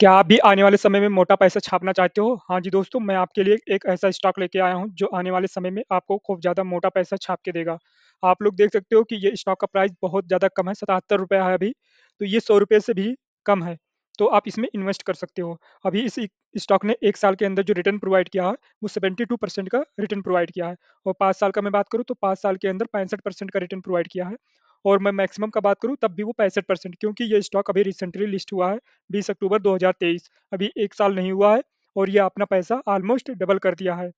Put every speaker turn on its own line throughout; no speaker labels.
क्या आप भी आने वाले समय में मोटा पैसा छापना चाहते हो हाँ जी दोस्तों मैं आपके लिए एक ऐसा स्टॉक लेके आया हूँ जो आने वाले समय में आपको खूब ज़्यादा मोटा पैसा छाप के देगा आप लोग देख सकते हो कि ये स्टॉक का प्राइस बहुत ज़्यादा कम है सतहत्तर रुपया है अभी तो ये सौ रुपये से भी कम है तो आप इसमें इन्वेस्ट कर सकते हो अभी इस स्टॉक ने एक साल के अंदर जो रिटर्न प्रोवाइड किया है वो सेवेंटी टू परसेंट का रिटर्न प्रोवाइड किया है और पाँच साल का मैं बात करूँ तो पाँच साल के अंदर पैंसठ परसेंट का रिटर्न प्रोवाइड किया है और मैं मैक्सिमम का बात करूँ तब भी वो पैंसठ परसेंट क्योंकि ये स्टॉक अभी रिसेंटली लिस्ट हुआ है बीस अक्टूबर 2023 अभी एक साल नहीं हुआ है और ये अपना पैसा ऑलमोस्ट डबल कर दिया है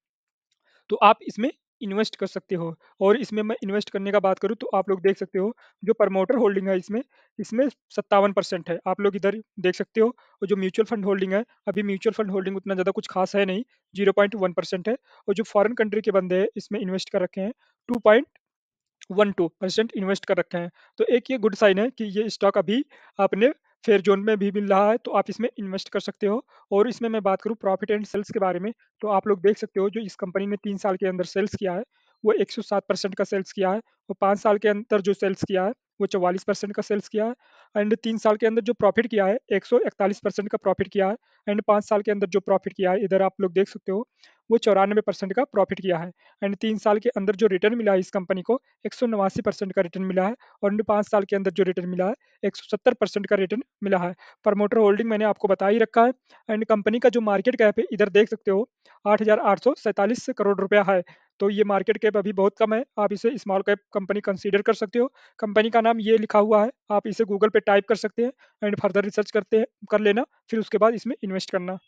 तो आप इसमें इन्वेस्ट कर सकते हो और इसमें मैं इन्वेस्ट करने का बात करूँ तो आप लोग देख सकते हो जो प्रमोटर होल्डिंग है इसमें इसमें सत्तावन परसेंट है आप लोग इधर देख सकते हो और जो म्यूचुअल फंड होल्डिंग है अभी म्यूचुअल फंड होल्डिंग उतना ज़्यादा कुछ खास है नहीं जीरो पॉइंट वन परसेंट है और जो फॉरन कंट्री के बंदे हैं इसमें इन्वेस्ट कर रखे हैं two point one two percent invest कर रखे हैं तो एक ये गुड साइन है कि ये स्टॉक अभी आपने फेयर जोन में भी मिल रहा है तो आप इसमें इन्वेस्ट कर सकते हो और इसमें मैं बात करूँ प्रॉफिट एंड सेल्स के बारे में तो आप लोग देख सकते हो जो इस कंपनी ने तीन साल के अंदर सेल्स किया है वो एक परसेंट का सेल्स किया है और पाँच साल के अंदर जो सेल्स किया है वो चौवालीस परसेंट का सेल्स किया है एंड तीन साल के अंदर जो प्रॉफिट किया है एक परसेंट का प्रॉफिट किया है एंड पाँच साल के अंदर जो प्रॉफिट किया है इधर आप लोग देख सकते हो वो चौरानवे परसेंट का प्रॉफिट किया है एंड तीन साल के अंदर जो रिटर्न मिला है इस कंपनी को एक सौ नवासी परसेंट का रिटर्न मिला है और पाँच साल के अंदर जो रिटर्न मिला है एक सौ सत्तर परसेंट का रिटर्न मिला है प्रमोटर होल्डिंग मैंने आपको बता ही रखा है एंड कंपनी का जो मार्केट कैप है इधर देख सकते हो आठ करोड़ रुपया है तो ये मार्केट कैप अभी बहुत कम है आप इसे स्मॉल कैप कंपनी कंसीडर कर सकते हो कंपनी का नाम ये लिखा हुआ है आप इसे गूगल पे टाइप कर सकते हैं एंड फर्दर रिसर्च करते हैं कर लेना फिर उसके बाद इसमें इन्वेस्ट करना